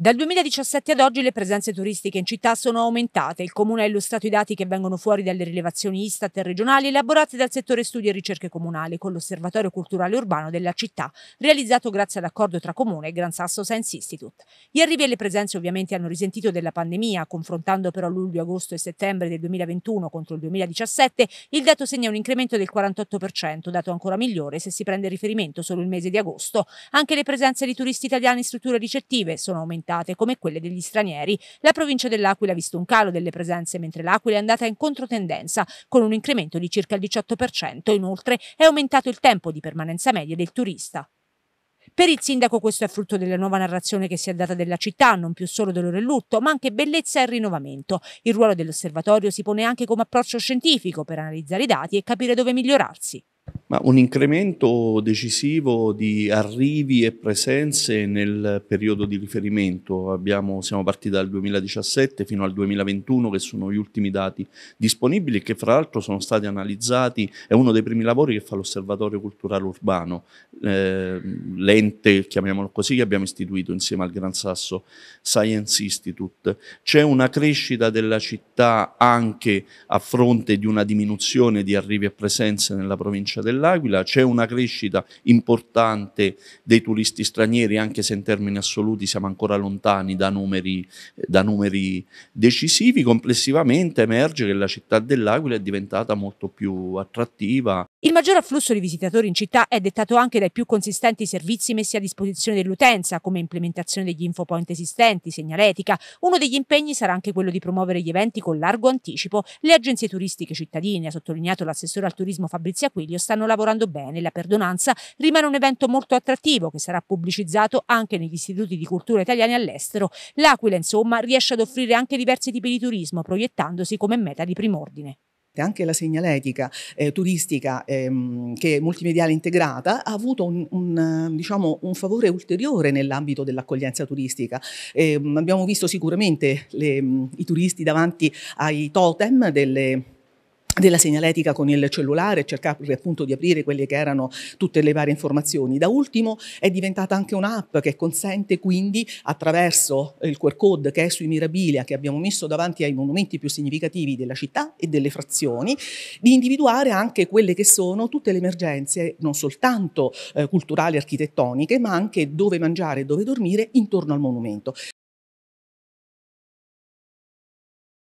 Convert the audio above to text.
Dal 2017 ad oggi le presenze turistiche in città sono aumentate. Il Comune ha illustrato i dati che vengono fuori dalle rilevazioni Istat e regionali elaborate dal settore studi e ricerche comunali con l'Osservatorio Culturale Urbano della città, realizzato grazie all'accordo tra Comune e Gran Sasso Science Institute. Gli arrivi e le presenze ovviamente hanno risentito della pandemia, confrontando però luglio, agosto e settembre del 2021 contro il 2017, il dato segna un incremento del 48%, dato ancora migliore se si prende riferimento solo il mese di agosto. Anche le presenze di turisti italiani in strutture ricettive sono aumentate frequentate come quelle degli stranieri. La provincia dell'Aquila ha visto un calo delle presenze, mentre l'Aquila è andata in controtendenza con un incremento di circa il 18%. Inoltre è aumentato il tempo di permanenza media del turista. Per il sindaco questo è frutto della nuova narrazione che si è data della città, non più solo dolore e lutto, ma anche bellezza e rinnovamento. Il ruolo dell'osservatorio si pone anche come approccio scientifico per analizzare i dati e capire dove migliorarsi. Ma un incremento decisivo di arrivi e presenze nel periodo di riferimento. Abbiamo, siamo partiti dal 2017 fino al 2021, che sono gli ultimi dati disponibili, che fra l'altro sono stati analizzati. È uno dei primi lavori che fa l'Osservatorio Culturale Urbano, eh, l'ente, chiamiamolo così, che abbiamo istituito insieme al Gran Sasso Science Institute. C'è una crescita della città anche a fronte di una diminuzione di arrivi e presenze nella provincia dell'Aquila dell'Aquila c'è una crescita importante dei turisti stranieri, anche se in termini assoluti siamo ancora lontani da numeri, da numeri decisivi. Complessivamente emerge che la città dell'Aquila è diventata molto più attrattiva. Il maggior afflusso di visitatori in città è dettato anche dai più consistenti servizi messi a disposizione dell'utenza, come implementazione degli infopoint esistenti, segnaletica. Uno degli impegni sarà anche quello di promuovere gli eventi con largo anticipo. Le agenzie turistiche cittadine, ha sottolineato l'assessore al turismo Fabrizio Aquiglio, stanno lavorando bene. La perdonanza rimane un evento molto attrattivo che sarà pubblicizzato anche negli istituti di cultura italiani all'estero. L'Aquila, insomma, riesce ad offrire anche diversi tipi di turismo, proiettandosi come meta di prim'ordine anche la segnaletica eh, turistica ehm, che è multimediale integrata ha avuto un, un, diciamo, un favore ulteriore nell'ambito dell'accoglienza turistica. Eh, abbiamo visto sicuramente le, i turisti davanti ai totem delle della segnaletica con il cellulare, cercare appunto di aprire quelle che erano tutte le varie informazioni. Da ultimo è diventata anche un'app che consente quindi attraverso il QR code che è sui Mirabilia, che abbiamo messo davanti ai monumenti più significativi della città e delle frazioni, di individuare anche quelle che sono tutte le emergenze non soltanto eh, culturali architettoniche, ma anche dove mangiare e dove dormire intorno al monumento.